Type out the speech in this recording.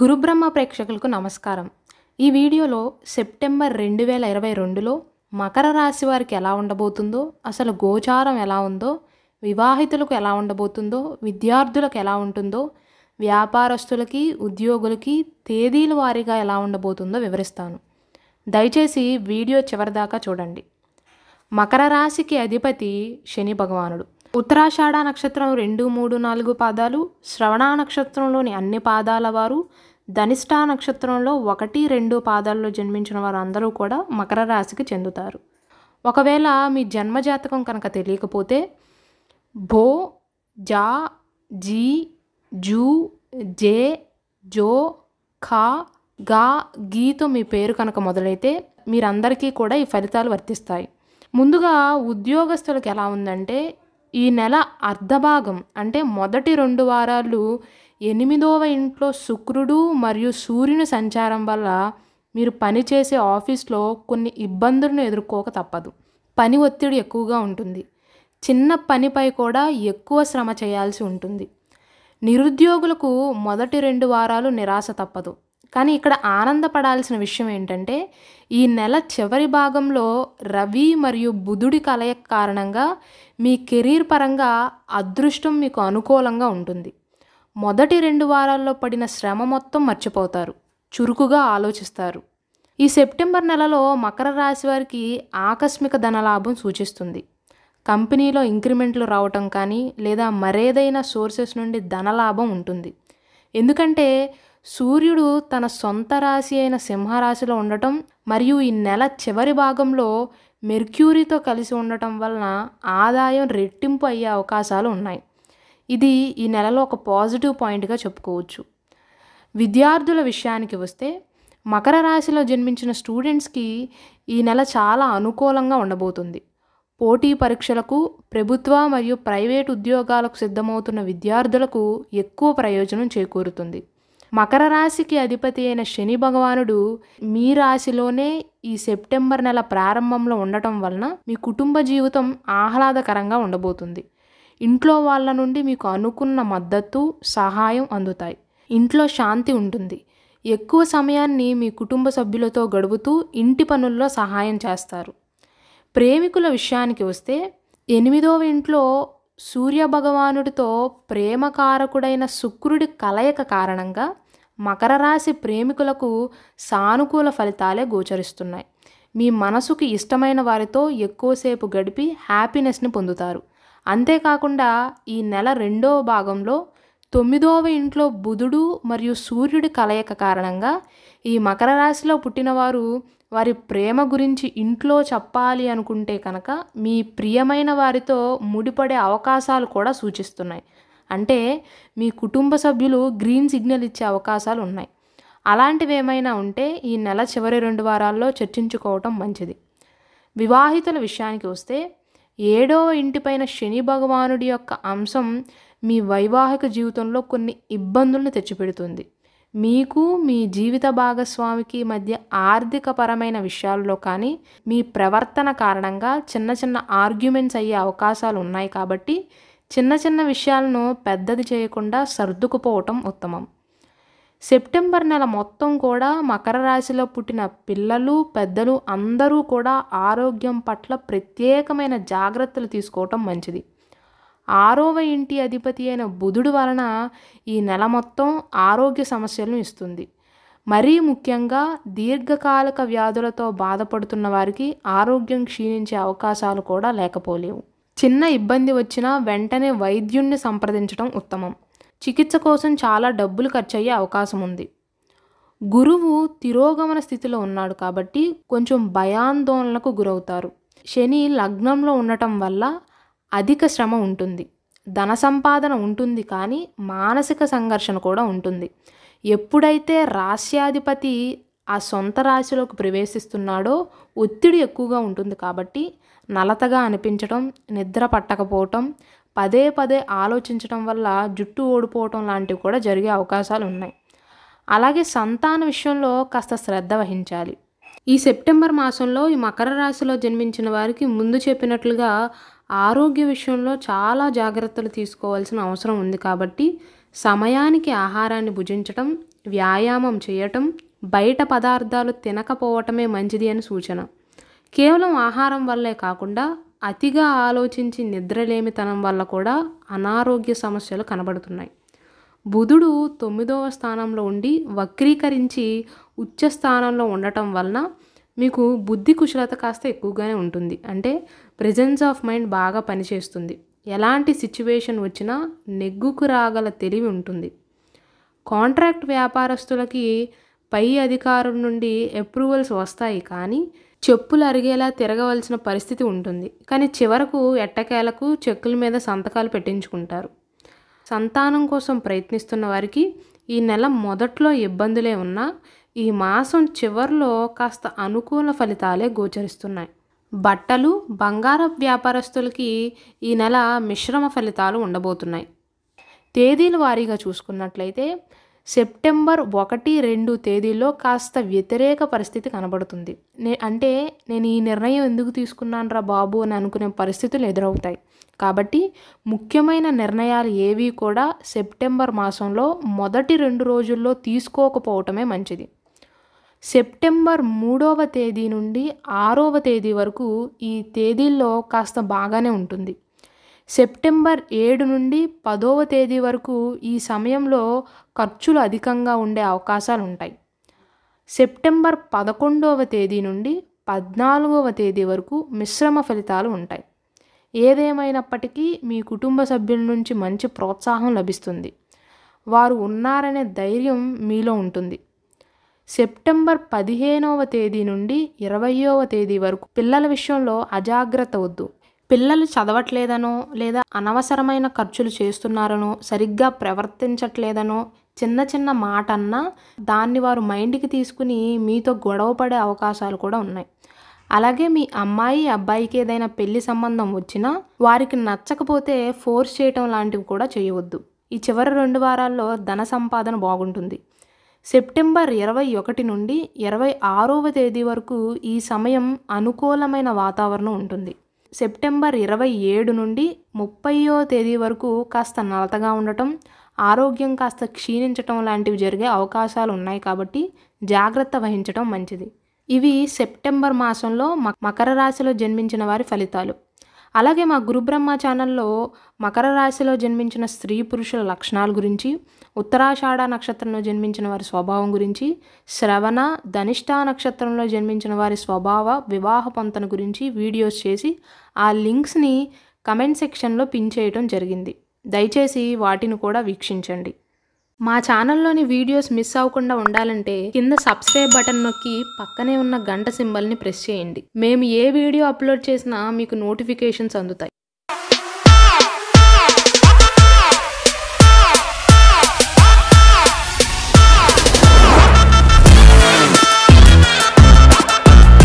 గురుబ్రహ్మ ప్రేక్షకులకు నమస్కారం ఈ వీడియోలో సెప్టెంబర్ రెండు వేల ఇరవై రెండులో మకర రాశి వారికి ఎలా ఉండబోతుందో అసలు గోచారం ఎలా ఉందో వివాహితులకు ఎలా ఉండబోతుందో విద్యార్థులకు ఎలా ఉంటుందో వ్యాపారస్తులకి ఉద్యోగులకి తేదీల వారీగా ఎలా ఉండబోతుందో వివరిస్తాను దయచేసి వీడియో చివరిదాకా చూడండి మకర రాశికి అధిపతి శని భగవానుడు ఉత్తరాషాఢ నక్షత్రం రెండు మూడు నాలుగు పాదాలు శ్రవణ నక్షత్రంలోని అన్ని పాదాల వారు ధనిష్టా నక్షత్రంలో ఒకటి రెండు పాదాల్లో జన్మించిన వారు అందరూ కూడా మకర రాశికి చెందుతారు ఒకవేళ మీ జన్మజాతకం కనుక తెలియకపోతే భో జా జీ జూ జే జో ఖా గా గీతో మీ పేరు కనుక మొదలైతే మీరందరికీ కూడా ఈ ఫలితాలు వర్తిస్తాయి ముందుగా ఉద్యోగస్తులకు ఎలా ఉందంటే ఈ నెల అర్ధభాగం అంటే మొదటి రెండు వారాలు ఎనిమిదవ ఇంట్లో శుక్రుడు మరియు సూర్యుని సంచారం వల్ల మీరు పనిచేసే ఆఫీస్లో కొన్ని ఇబ్బందులను ఎదుర్కోక తప్పదు పని ఒత్తిడి ఎక్కువగా ఉంటుంది చిన్న పనిపై కూడా ఎక్కువ శ్రమ చేయాల్సి ఉంటుంది నిరుద్యోగులకు మొదటి రెండు వారాలు నిరాశ తప్పదు కానీ ఇక్కడ ఆనందపడాల్సిన విషయం ఏంటంటే ఈ నెల చివరి భాగంలో రవి మరియు బుధుడి కలయ కారణంగా మీ కెరీర్ పరంగా అదృష్టం మీకు అనుకూలంగా ఉంటుంది మొదటి రెండు వారాల్లో పడిన శ్రమ మొత్తం మర్చిపోతారు చురుకుగా ఆలోచిస్తారు ఈ సెప్టెంబర్ నెలలో మకర రాశి వారికి ఆకస్మిక ధనలాభం సూచిస్తుంది కంపెనీలో ఇంక్రిమెంట్లు రావటం కానీ లేదా మరేదైనా సోర్సెస్ నుండి ధనలాభం ఉంటుంది ఎందుకంటే సూర్యుడు తన సొంత రాశి అయిన సింహరాశిలో ఉండటం మరియు ఈ నెల చివరి భాగంలో మెర్క్యూరీతో కలిసి ఉండటం వలన ఆదాయం రెట్టింపు అయ్యే అవకాశాలు ఉన్నాయి ఇది ఈ నెలలో ఒక పాజిటివ్ పాయింట్గా చెప్పుకోవచ్చు విద్యార్థుల విషయానికి వస్తే మకర రాశిలో జన్మించిన స్టూడెంట్స్కి ఈ నెల చాలా అనుకూలంగా ఉండబోతుంది పోటీ పరీక్షలకు ప్రభుత్వ మరియు ప్రైవేట్ ఉద్యోగాలకు సిద్ధమవుతున్న విద్యార్థులకు ఎక్కువ ప్రయోజనం చేకూరుతుంది మకర రాశికి అధిపతి అయిన శని భగవానుడు మీ రాశిలోనే ఈ సెప్టెంబర్ నెల ప్రారంభంలో ఉండటం వలన మీ కుటుంబ జీవితం ఆహ్లాదకరంగా ఉండబోతుంది ఇంట్లో వాళ్ళ నుండి మీకు అనుకున్న మద్దతు సహాయం అందుతాయి ఇంట్లో శాంతి ఉంటుంది ఎక్కువ సమయాన్ని మీ కుటుంబ సభ్యులతో గడుపుతూ ఇంటి పనుల్లో సహాయం చేస్తారు ప్రేమికుల విషయానికి వస్తే ఎనిమిదవ ఇంట్లో సూర్యభగవానుడితో ప్రేమకారకుడైన శుక్రుడి కలయిక కారణంగా మకర రాశి ప్రేమికులకు సానుకూల ఫలితాలే గోచరిస్తున్నాయి మీ మనసుకు ఇష్టమైన వారితో ఎక్కువసేపు గడిపి హ్యాపీనెస్ని పొందుతారు అంతేకాకుండా ఈ నెల రెండవ భాగంలో తొమ్మిదవ ఇంట్లో బుధుడు మరియు సూర్యుడి కలయిక కారణంగా ఈ మకర రాశిలో పుట్టినవారు వారి ప్రేమ గురించి ఇంట్లో చెప్పాలి అనుకుంటే కనుక మీ ప్రియమైన వారితో ముడిపడే అవకాశాలు కూడా సూచిస్తున్నాయి అంటే మీ కుటుంబ సభ్యులు గ్రీన్ సిగ్నల్ ఇచ్చే అవకాశాలు ఉన్నాయి అలాంటివి ఏమైనా ఉంటే ఈ నెల చివరి రెండు వారాల్లో చర్చించుకోవటం మంచిది వివాహితుల విషయానికి వస్తే ఏడో ఇంటిపైన శని భగవానుడి యొక్క అంశం మీ వైవాహిక జీవితంలో కొన్ని ఇబ్బందులను తెచ్చిపెడుతుంది మీకు మీ జీవిత భాగస్వామికి మధ్య ఆర్థికపరమైన విషయాల్లో కానీ మీ ప్రవర్తన కారణంగా చిన్న చిన్న ఆర్గ్యుమెంట్స్ అయ్యే అవకాశాలు ఉన్నాయి కాబట్టి చిన్న చిన్న విషయాలను పెద్దది చేయకుండా సర్దుకుపోవటం ఉత్తమం సెప్టెంబర్ నెల మొత్తం కూడా మకర రాశిలో పుట్టిన పిల్లలు పెద్దలు అందరూ కూడా ఆరోగ్యం పట్ల ప్రత్యేకమైన జాగ్రత్తలు తీసుకోవటం మంచిది ఆరోవ ఇంటి అధిపతి అయిన బుధుడు వలన ఈ నెల మొత్తం ఆరోగ్య సమస్యలను ఇస్తుంది మరీ ముఖ్యంగా దీర్ఘకాలిక వ్యాధులతో బాధపడుతున్న వారికి ఆరోగ్యం క్షీణించే అవకాశాలు కూడా లేకపోలేవు చిన్న ఇబ్బంది వచ్చినా వెంటనే వైద్యుణ్ణి సంప్రదించడం ఉత్తమం చికిత్స కోసం చాలా డబ్బులు ఖర్చు అయ్యే అవకాశం ఉంది గురువు తిరోగమన స్థితిలో ఉన్నాడు కాబట్టి కొంచెం భయాందోళనకు గురవుతారు శని లగ్నంలో ఉండటం వల్ల అధిక శ్రమ ఉంటుంది ధన సంపాదన ఉంటుంది కానీ మానసిక సంఘర్షణ కూడా ఉంటుంది ఎప్పుడైతే రాశ్యాధిపతి ఆ సొంత రాశిలోకి ప్రవేశిస్తున్నాడో ఒత్తిడి ఎక్కువగా ఉంటుంది కాబట్టి నలతగా అనిపించడం నిద్ర పట్టకపోవటం పదే పదే ఆలోచించడం వల్ల జుట్టు ఓడిపోవటం లాంటివి కూడా జరిగే అవకాశాలు ఉన్నాయి అలాగే సంతాన విషయంలో కాస్త శ్రద్ధ వహించాలి ఈ సెప్టెంబర్ మాసంలో ఈ మకర రాశిలో జన్మించిన వారికి ముందు చెప్పినట్లుగా ఆరోగ్య విషయంలో చాలా జాగ్రత్తలు తీసుకోవాల్సిన అవసరం ఉంది కాబట్టి సమయానికి ఆహారాన్ని భుజించటం వ్యాయామం చేయటం బయట పదార్థాలు తినకపోవటమే మంచిది అని సూచన కేవలం ఆహారం వల్లే కాకుండా అతిగా ఆలోచించి నిద్రలేమితనం వల్ల కూడా అనారోగ్య సమస్యలు కనబడుతున్నాయి బుధుడు తొమ్మిదవ స్థానంలో ఉండి వక్రీకరించి ఉచ్చ స్థానంలో ఉండటం వలన మీకు బుద్ధి కుశలత కాస్త ఎక్కువగానే ఉంటుంది అంటే ప్రజెన్స్ ఆఫ్ మైండ్ బాగా పనిచేస్తుంది ఎలాంటి సిచ్యువేషన్ వచ్చినా నెగ్గుకు రాగల తెలివి ఉంటుంది కాంట్రాక్ట్ వ్యాపారస్తులకి పై అధికారం నుండి అప్రూవల్స్ వస్తాయి కానీ చెప్పులు అరిగేలా తిరగవలసిన పరిస్థితి ఉంటుంది కానీ చివరకు ఎట్టకేలకు చెక్కుల మీద సంతకాలు పెట్టించుకుంటారు సంతానం కోసం ప్రయత్నిస్తున్న వారికి ఈ నెల మొదట్లో ఇబ్బందులే ఉన్నా ఈ మాసం చివరిలో కాస్త అనుకూల ఫలితాలే గోచరిస్తున్నాయి బట్టలు బంగార వ్యాపారస్తులకి ఈ నెల మిశ్రమ ఫలితాలు ఉండబోతున్నాయి తేదీల వారీగా చూసుకున్నట్లయితే సెప్టెంబర్ ఒకటి రెండు తేదీల్లో కాస్త వ్యతిరేక పరిస్థితి కనబడుతుంది నే అంటే నేను ఈ నిర్ణయం ఎందుకు తీసుకున్నాను రా బాబు అని అనుకునే పరిస్థితులు ఎదురవుతాయి కాబట్టి ముఖ్యమైన నిర్ణయాలు ఏవి కూడా సెప్టెంబర్ మాసంలో మొదటి రెండు రోజుల్లో తీసుకోకపోవటమే మంచిది సెప్టెంబర్ మూడవ తేదీ నుండి ఆరవ తేదీ వరకు ఈ తేదీల్లో కాస్త బాగానే ఉంటుంది సెప్టెంబర్ ఏడు నుండి పదవ తేదీ వరకు ఈ సమయంలో ఖర్చులు అధికంగా ఉండే అవకాశాలు ఉంటాయి సెప్టెంబర్ పదకొండవ తేదీ నుండి పద్నాలుగవ తేదీ వరకు మిశ్రమ ఫలితాలు ఉంటాయి ఏదేమైనప్పటికీ మీ కుటుంబ సభ్యుల నుంచి మంచి ప్రోత్సాహం లభిస్తుంది వారు ఉన్నారనే ధైర్యం మీలో ఉంటుంది సెప్టెంబర్ పదిహేనవ తేదీ నుండి ఇరవయవ తేదీ వరకు పిల్లల విషయంలో అజాగ్రత్త వద్దు పిల్లలు చదవట్లేదనో లేదా అనవసరమైన ఖర్చులు చేస్తున్నారనో సరిగ్గా ప్రవర్తించట్లేదనో చిన్న చిన్న మాట అన్నా దాన్ని వారు మైండ్కి తీసుకుని మీతో గొడవ పడే అవకాశాలు కూడా ఉన్నాయి అలాగే మీ అమ్మాయి అబ్బాయికి ఏదైనా పెళ్లి సంబంధం వచ్చినా వారికి నచ్చకపోతే ఫోర్స్ చేయటం లాంటివి కూడా చేయవద్దు ఈ చివరి రెండు వారాల్లో ధన సంపాదన బాగుంటుంది సెప్టెంబర్ ఇరవై ఒకటి నుండి ఇరవై ఆరవ తేదీ వరకు ఈ సమయం అనుకూలమైన వాతావరణం ఉంటుంది సెప్టెంబర్ ఇరవై ఏడు నుండి ముప్పయో తేదీ వరకు కాస్త నలతగా ఉండటం ఆరోగ్యం కాస్త క్షీణించటం లాంటివి జరిగే అవకాశాలు ఉన్నాయి కాబట్టి జాగ్రత్త వహించటం మంచిది ఇవి సెప్టెంబర్ మాసంలో మకర రాశిలో జన్మించిన వారి ఫలితాలు అలాగే మా గురుబ్రహ్మ ఛానల్లో మకర రాశిలో జన్మించిన స్త్రీ పురుషుల లక్షణాల గురించి ఉత్తరాషాఢ నక్షత్రంలో జన్మించిన వారి స్వభావం గురించి శ్రవణ ధనిష్ట నక్షత్రంలో జన్మించిన వారి స్వభావ వివాహ పొంతన గురించి వీడియోస్ చేసి ఆ లింక్స్ని కమెంట్ సెక్షన్లో పిన్ చేయడం జరిగింది దయచేసి వాటిని కూడా వీక్షించండి మా ఛానల్లోని వీడియోస్ మిస్ అవ్వకుండా ఉండాలంటే కింద సబ్స్క్రైబ్ బటన్ నొక్కి పక్కనే ఉన్న గంట సింబల్ని ప్రెస్ చేయండి మేము ఏ వీడియో అప్లోడ్ చేసినా మీకు నోటిఫికేషన్స్ అందుతాయి